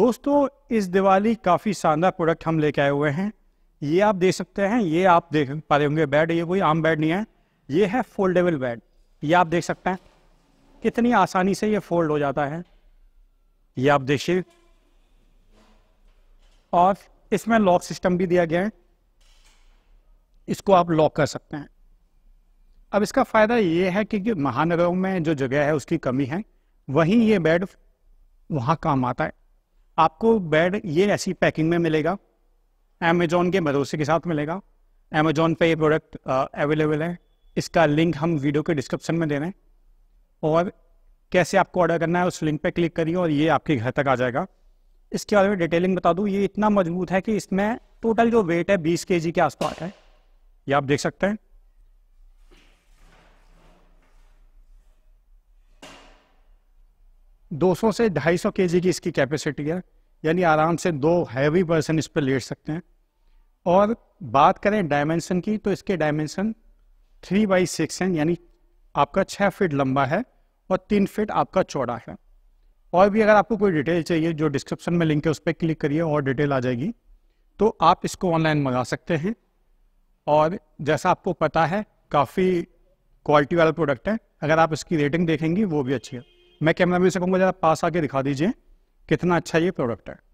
दोस्तों इस दिवाली काफ़ी शानदार प्रोडक्ट हम लेके आए हुए हैं ये आप देख सकते हैं ये आप देख पा रहे होंगे बेड ये कोई आम बेड नहीं है ये है फोल्डेबल बेड ये आप देख सकते हैं कितनी आसानी से ये फोल्ड हो जाता है ये आप देखिए और इसमें लॉक सिस्टम भी दिया गया है इसको आप लॉक कर सकते हैं अब इसका फ़ायदा ये है कि, महानगरों में जो जगह है उसकी कमी है वहीं ये बेड वहाँ काम आता है आपको बेड ये ऐसी पैकिंग में मिलेगा अमेजोन के भरोसे के साथ मिलेगा अमेजोन पे ये प्रोडक्ट अवेलेबल है इसका लिंक हम वीडियो के डिस्क्रिप्शन में दे रहे हैं और कैसे आपको ऑर्डर करना है उस लिंक पे क्लिक करिए और ये आपके घर तक आ जाएगा इसके बारे में डिटेलिंग बता दूँ ये इतना मजबूत है कि इसमें टोटल जो वेट है बीस के के आसपास है ये आप देख सकते हैं 200 से 250 सौ की इसकी कैपेसिटी है यानी आराम से दो हैवी पर्सन इस पर लेट सकते हैं और बात करें डायमेंशन की तो इसके डायमेंशन थ्री बाई सिक्स हैं यानी आपका छः फिट लंबा है और तीन फिट आपका चौड़ा है और भी अगर आपको कोई डिटेल चाहिए जो डिस्क्रिप्शन में लिंक है उस पर क्लिक करिए और डिटेल आ जाएगी तो आप इसको ऑनलाइन मंगा सकते हैं और जैसा आपको पता है काफ़ी क्वालिटी वाला प्रोडक्ट है अगर आप इसकी रेटिंग देखेंगी वो भी अच्छी है मैं कैमरा मैन से कहूँगा ज़रा पास आके दिखा दीजिए कितना अच्छा ये प्रोडक्ट है